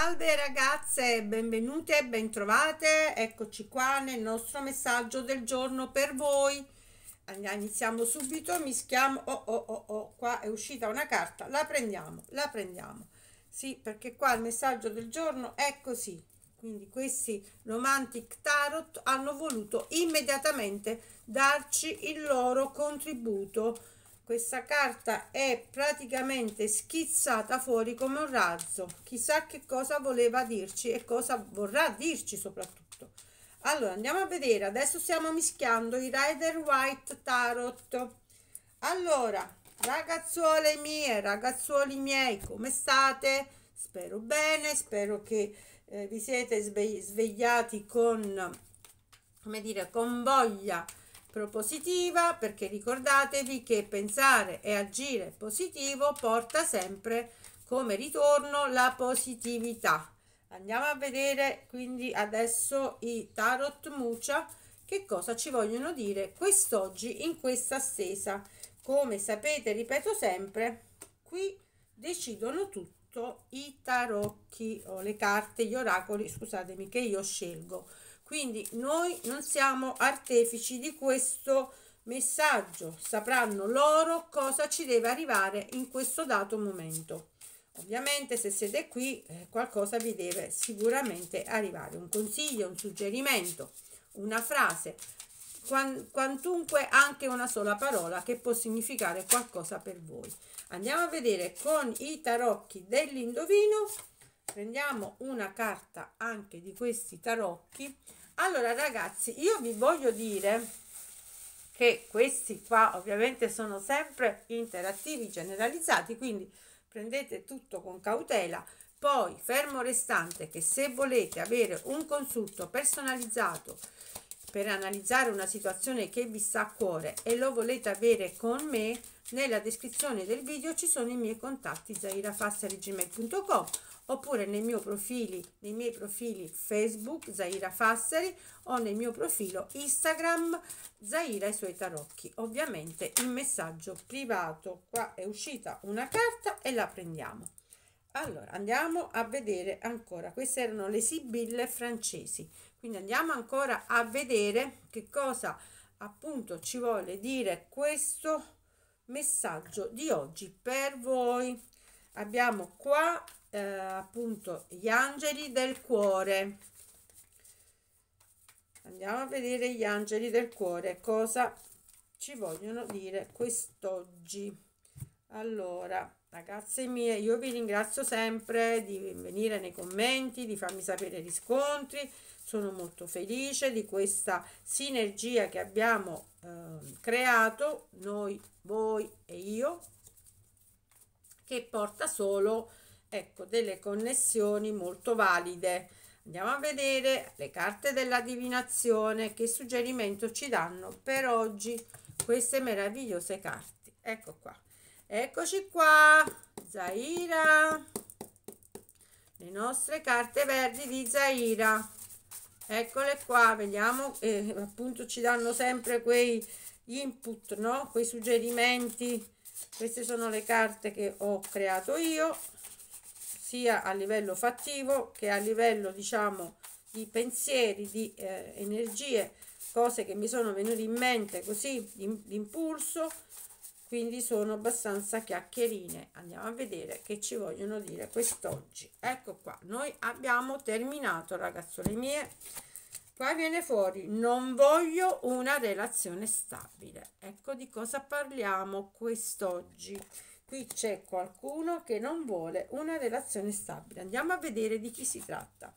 Salve ragazze, benvenute e bentrovate. Eccoci qua nel nostro messaggio del giorno per voi. Iniziamo subito, mischiamo. Oh, oh, oh, oh, qua è uscita una carta. La prendiamo, la prendiamo. Sì, perché qua il messaggio del giorno è così. Quindi questi Romantic Tarot hanno voluto immediatamente darci il loro contributo questa carta è praticamente schizzata fuori come un razzo chissà che cosa voleva dirci e cosa vorrà dirci soprattutto allora andiamo a vedere adesso stiamo mischiando i rider white tarot allora ragazzuole mie ragazzuoli miei come state spero bene spero che eh, vi siete svegli svegliati con come dire con voglia propositiva perché ricordatevi che pensare e agire positivo porta sempre come ritorno la positività. Andiamo a vedere quindi adesso i tarot mucia che cosa ci vogliono dire quest'oggi in questa stesa. Come sapete, ripeto sempre, qui decidono tutto i tarocchi o le carte, gli oracoli, scusatemi, che io scelgo. Quindi noi non siamo artefici di questo messaggio, sapranno loro cosa ci deve arrivare in questo dato momento. Ovviamente se siete qui eh, qualcosa vi deve sicuramente arrivare, un consiglio, un suggerimento, una frase, quantunque anche una sola parola che può significare qualcosa per voi. Andiamo a vedere con i tarocchi dell'indovino, prendiamo una carta anche di questi tarocchi allora ragazzi io vi voglio dire che questi qua ovviamente sono sempre interattivi generalizzati quindi prendete tutto con cautela poi fermo restante che se volete avere un consulto personalizzato per analizzare una situazione che vi sta a cuore e lo volete avere con me nella descrizione del video ci sono i miei contatti zairafassaregmail.com oppure nei, miei profili, nei miei profili Facebook Zaira Fasseri o nel mio profilo Instagram Zaira e i suoi tarocchi. Ovviamente in messaggio privato, qua è uscita una carta e la prendiamo. Allora, andiamo a vedere ancora, queste erano le sibille francesi, quindi andiamo ancora a vedere che cosa appunto ci vuole dire questo messaggio di oggi per voi. Abbiamo qua eh, appunto gli angeli del cuore andiamo a vedere gli angeli del cuore cosa ci vogliono dire quest'oggi allora ragazze mie io vi ringrazio sempre di venire nei commenti di farmi sapere riscontri sono molto felice di questa sinergia che abbiamo eh, creato noi voi e io che porta solo ecco delle connessioni molto valide andiamo a vedere le carte della divinazione che suggerimento ci danno per oggi queste meravigliose carte ecco qua eccoci qua Zaira le nostre carte verdi di Zaira eccole qua vediamo eh, appunto ci danno sempre quei input no quei suggerimenti queste sono le carte che ho creato io sia a livello fattivo che a livello diciamo di pensieri, di eh, energie, cose che mi sono venute in mente così d'impulso, quindi sono abbastanza chiacchierine. Andiamo a vedere che ci vogliono dire quest'oggi. Ecco qua, noi abbiamo terminato ragazzole mie. Qua viene fuori, non voglio una relazione stabile. Ecco di cosa parliamo quest'oggi qui c'è qualcuno che non vuole una relazione stabile andiamo a vedere di chi si tratta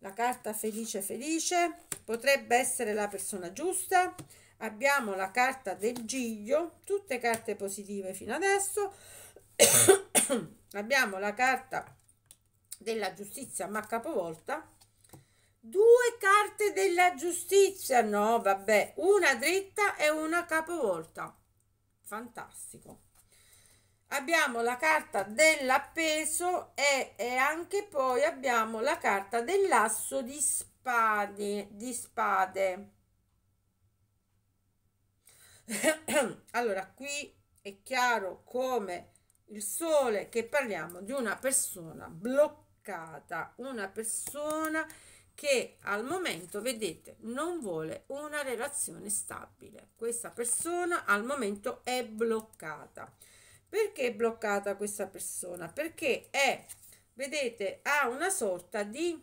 la carta felice felice potrebbe essere la persona giusta abbiamo la carta del giglio tutte carte positive fino adesso abbiamo la carta della giustizia ma capovolta due carte della giustizia no vabbè una dritta e una capovolta fantastico abbiamo la carta dell'appeso e, e anche poi abbiamo la carta dell'asso di spade, di spade. allora qui è chiaro come il sole che parliamo di una persona bloccata, una persona che al momento, vedete, non vuole una relazione stabile. Questa persona al momento è bloccata. Perché è bloccata questa persona? Perché è, vedete, ha una sorta di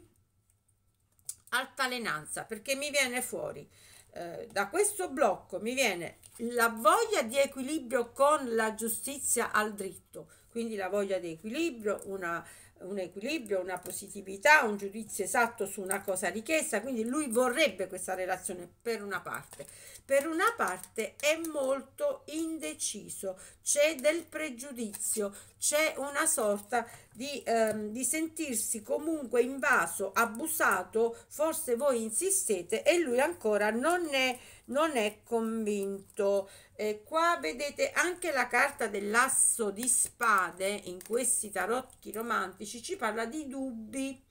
altalenanza, perché mi viene fuori eh, da questo blocco, mi viene la voglia di equilibrio con la giustizia al dritto, quindi la voglia di equilibrio, una un equilibrio, una positività, un giudizio esatto su una cosa richiesta, quindi lui vorrebbe questa relazione per una parte. Per una parte è molto indeciso, c'è del pregiudizio, c'è una sorta di, ehm, di sentirsi comunque invaso, abusato, forse voi insistete e lui ancora non è non è convinto. E qua vedete anche la carta dell'asso di spade in questi tarocchi romantici ci parla di dubbi,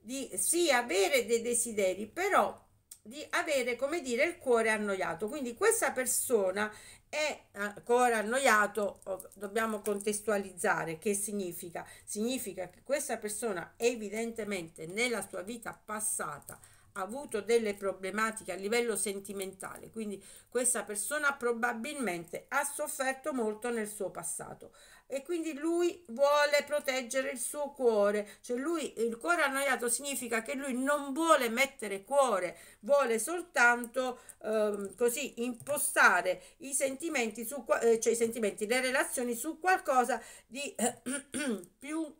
di sì avere dei desideri, però di avere, come dire, il cuore annoiato. Quindi questa persona è ancora eh, annoiato, dobbiamo contestualizzare che significa? Significa che questa persona evidentemente nella sua vita passata avuto delle problematiche a livello sentimentale, quindi questa persona probabilmente ha sofferto molto nel suo passato e quindi lui vuole proteggere il suo cuore, cioè lui il cuore annoiato significa che lui non vuole mettere cuore, vuole soltanto ehm, così impostare i sentimenti su eh, cioè i sentimenti, le relazioni su qualcosa di eh, più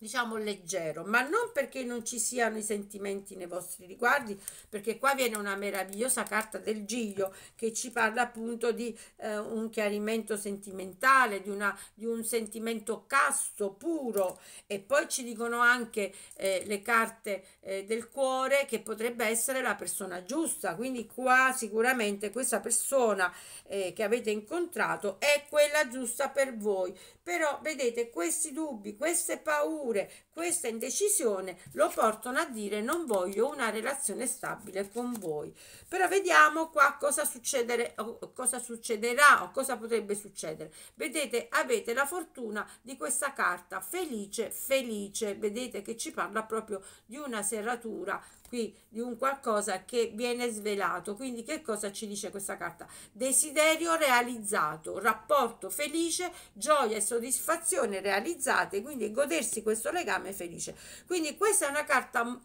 diciamo leggero, ma non perché non ci siano i sentimenti nei vostri riguardi, perché qua viene una meravigliosa carta del Giglio che ci parla appunto di eh, un chiarimento sentimentale, di, una, di, un sentimento casto, puro e poi ci dicono anche eh, le carte eh, del cuore che potrebbe essere la persona giusta, quindi qua sicuramente questa persona eh, che avete incontrato è quella giusta per voi, però vedete questi dubbi, queste paure, oppure questa indecisione lo portano a dire non voglio una relazione stabile con voi. Però vediamo qua cosa, succedere, cosa succederà o cosa potrebbe succedere. Vedete, avete la fortuna di questa carta felice, felice. Vedete che ci parla proprio di una serratura qui di un qualcosa che viene svelato. Quindi che cosa ci dice questa carta? Desiderio realizzato, rapporto felice, gioia e soddisfazione realizzate, quindi godersi questo legame felice. Quindi questa è una carta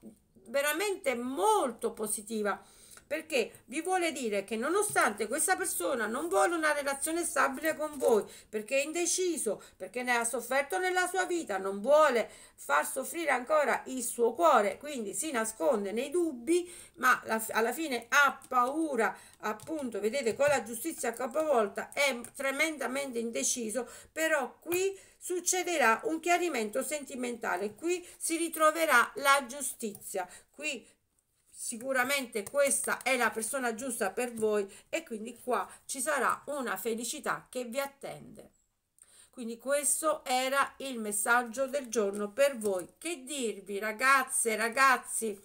veramente molto positiva perché vi vuole dire che nonostante questa persona non vuole una relazione stabile con voi, perché è indeciso, perché ne ha sofferto nella sua vita, non vuole far soffrire ancora il suo cuore, quindi si nasconde nei dubbi, ma alla fine ha paura, appunto, vedete, con la giustizia a capovolta è tremendamente indeciso, però qui succederà un chiarimento sentimentale, qui si ritroverà la giustizia, qui sicuramente questa è la persona giusta per voi e quindi qua ci sarà una felicità che vi attende. Quindi questo era il messaggio del giorno per voi. Che dirvi ragazze, ragazzi?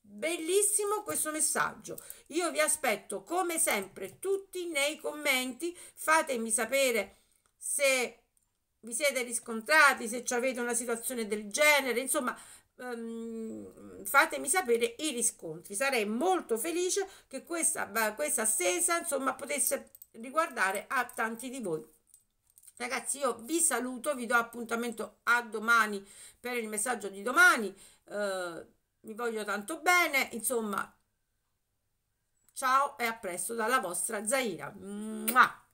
Bellissimo questo messaggio. Io vi aspetto come sempre tutti nei commenti. Fatemi sapere se vi siete riscontrati, se avete una situazione del genere. Insomma, Ehm, fatemi sapere i riscontri. Sarei molto felice che questa, questa stesa insomma, potesse riguardare a tanti di voi. Ragazzi, io vi saluto, vi do appuntamento a domani per il messaggio di domani. Uh, vi voglio tanto bene, insomma, ciao e a presto dalla vostra Zaira. Mua!